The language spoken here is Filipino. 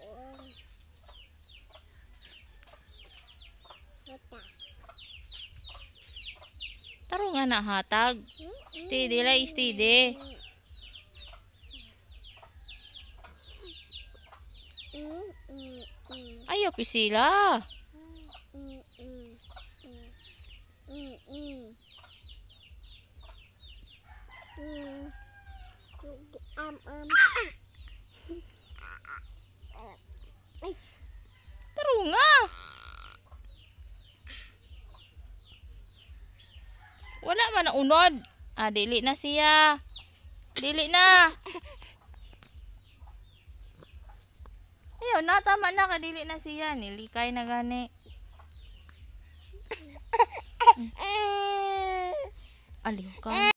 doon. Hata. Taro nga na hatag. Steady la, steady. Ayaw pi sila. Um, um. Wala man unod. Ah, dili na siya. Dili na. Ayaw na, tama na, kadili na siya. Nilikay na gani. Aliw ka.